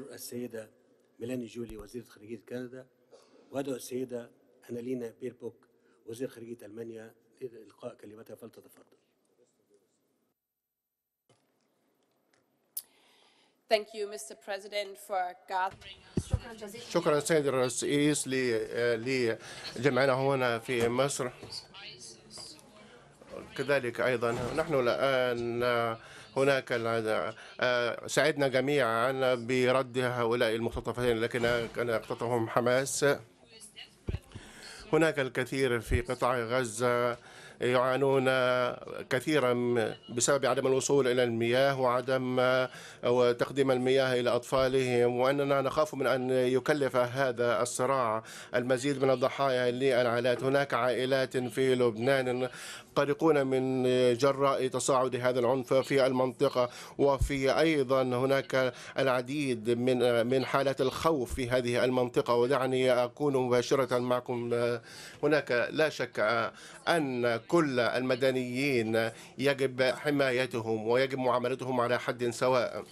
أشكر السيدة ميلاني جولي وزيرة خارجية كندا وأدعو السيدة أنالينا بيربوك وزير خارجية ألمانيا لإلقاء كلمتها فلتتفضل Thank you, Mr. President, for gathering us. شكرا سيد الرئيس لجمعنا هنا في مصر كذلك أيضا نحن الآن هناك آه، سعدنا جميعا برد هؤلاء المختطفين لكن كان يقتطفهم حماس هناك الكثير في قطاع غزة يعانون كثيرا بسبب عدم الوصول إلى المياه وعدم تقديم المياه إلى أطفالهم وأننا نخاف من أن يكلف هذا الصراع المزيد من الضحايا للعائلات هناك عائلات في لبنان قلقون من جراء تصاعد هذا العنف في المنطقة وفي أيضا هناك العديد من من حالات الخوف في هذه المنطقة ودعني أكون مباشرة معكم هناك لا شك أن كل المدنيين يجب حمايتهم ويجب معاملتهم على حد سواء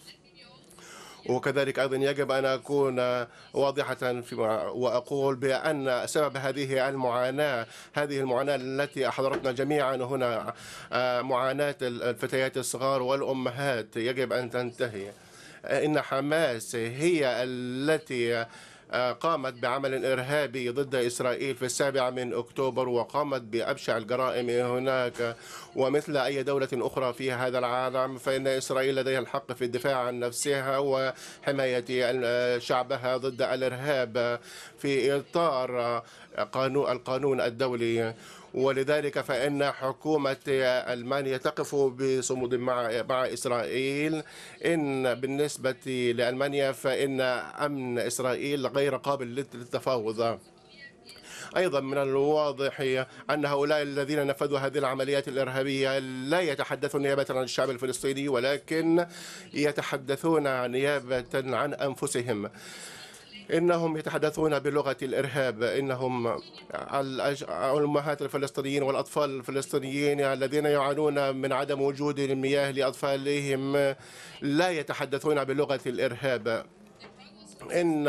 وكذلك ايضا يجب ان اكون واضحه فيما واقول بان سبب هذه المعاناه هذه المعاناه التي احضرتنا جميعا هنا آه، معاناه الفتيات الصغار والامهات يجب ان تنتهي ان حماس هي التي آه، قامت بعمل إرهابي ضد إسرائيل في السابع من أكتوبر وقامت بأبشع الجرائم هناك ومثل أي دولة أخرى في هذا العالم فإن إسرائيل لديها الحق في الدفاع عن نفسها وحماية آه، شعبها ضد الإرهاب في إطار قانون القانون الدولي ولذلك فإن حكومة ألمانيا تقف بصمود مع مع إسرائيل إن بالنسبة لألمانيا فإن أمن إسرائيل غير قابل للتفاوض ايضا من الواضح ان هؤلاء الذين نفذوا هذه العمليات الارهابيه لا يتحدثون نيابه عن الشعب الفلسطيني ولكن يتحدثون نيابه عن انفسهم إنهم يتحدثون بلغة الإرهاب إنهم الأمهات الفلسطينيين والأطفال الفلسطينيين الذين يعانون من عدم وجود المياه لأطفالهم لا يتحدثون بلغة الإرهاب ان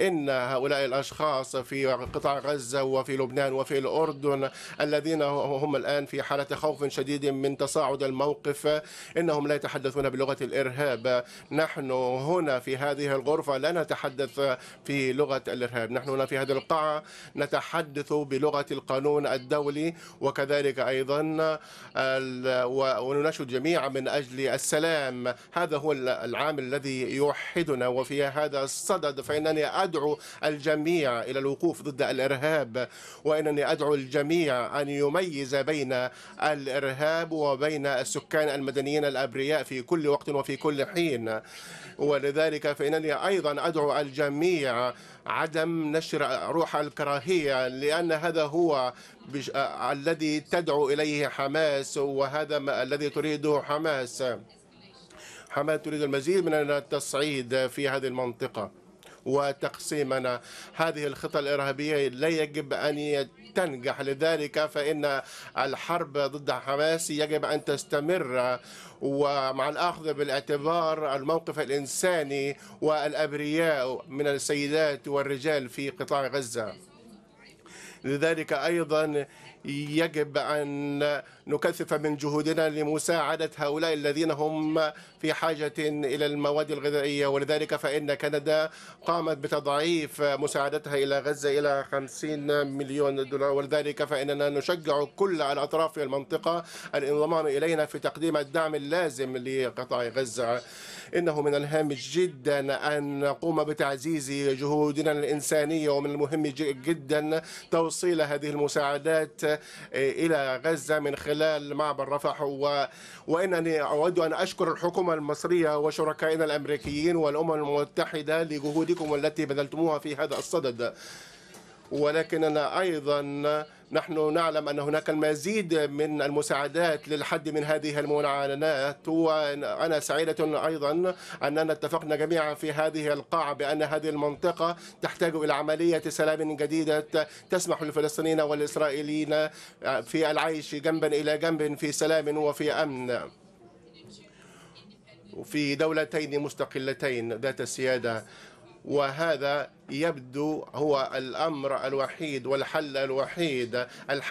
ان هؤلاء الاشخاص في قطاع غزه وفي لبنان وفي الاردن الذين هم الان في حاله خوف شديد من تصاعد الموقف انهم لا يتحدثون بلغه الارهاب نحن هنا في هذه الغرفه لا نتحدث في لغه الارهاب نحن هنا في هذه القاعه نتحدث بلغه القانون الدولي وكذلك ايضا ونناشد جميعا من اجل السلام هذا هو العامل الذي يوحدنا وفي هذا هذا الصدد فإنني أدعو الجميع إلى الوقوف ضد الإرهاب وإنني أدعو الجميع أن يميز بين الإرهاب وبين السكان المدنيين الأبرياء في كل وقت وفي كل حين ولذلك فإنني أيضا أدعو الجميع عدم نشر روح الكراهية لأن هذا هو بش... آه، الذي تدعو إليه حماس وهذا ما الذي تريده حماس حماس تريد المزيد من التصعيد في هذه المنطقة وتقسيمنا هذه الخطة الإرهابية لا يجب أن تنجح لذلك فإن الحرب ضد حماس يجب أن تستمر ومع الأخذ بالاعتبار الموقف الإنساني والأبرياء من السيدات والرجال في قطاع غزة لذلك أيضا يجب أن نكثف من جهودنا لمساعدة هؤلاء الذين هم في حاجة إلى المواد الغذائية ولذلك فإن كندا قامت بتضعيف مساعدتها إلى غزة إلى 50 مليون دولار ولذلك فإننا نشجع كل الأطراف في المنطقة الانضمام إلينا في تقديم الدعم اللازم لقطاع غزة إنه من الهام جدا أن نقوم بتعزيز جهودنا الإنسانية ومن المهم جدا توصيل توصيل هذه المساعدات آه، إلى غزة من خلال معبر رفح و... وإنني أود أن أشكر الحكومة المصرية وشركائنا الأمريكيين والأمم المتحدة لجهودكم التي بذلتموها في هذا الصدد ولكننا أيضا نحن نعلم أن هناك المزيد من المساعدات للحد من هذه المعاناة وأنا سعيدة أيضا أننا اتفقنا جميعا في هذه القاعة بأن هذه المنطقة تحتاج إلى عملية سلام جديدة تسمح للفلسطينيين والإسرائيليين في العيش جنبا إلى جنب في سلام وفي أمن في دولتين مستقلتين ذات السيادة وهذا يبدو هو الأمر الوحيد والحل الوحيد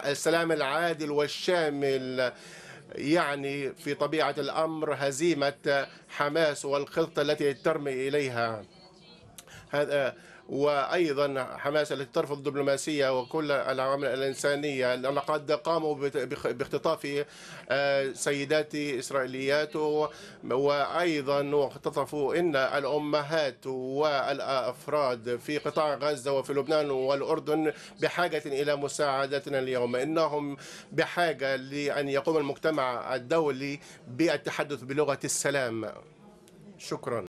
السلام العادل والشامل يعني في طبيعة الأمر هزيمة حماس والخطة التي ترمي إليها هذا وأيضا حماس التي ترفض الدبلوماسية وكل العوامل الإنسانية لقد قاموا باختطاف آه، سيدات إسرائيليات وأيضا اختطفوا إن الأمهات والأفراد في قطاع غزة وفي لبنان والأردن بحاجة إلى مساعدتنا اليوم إنهم بحاجة لأن يقوم المجتمع الدولي بالتحدث بلغة السلام شكرا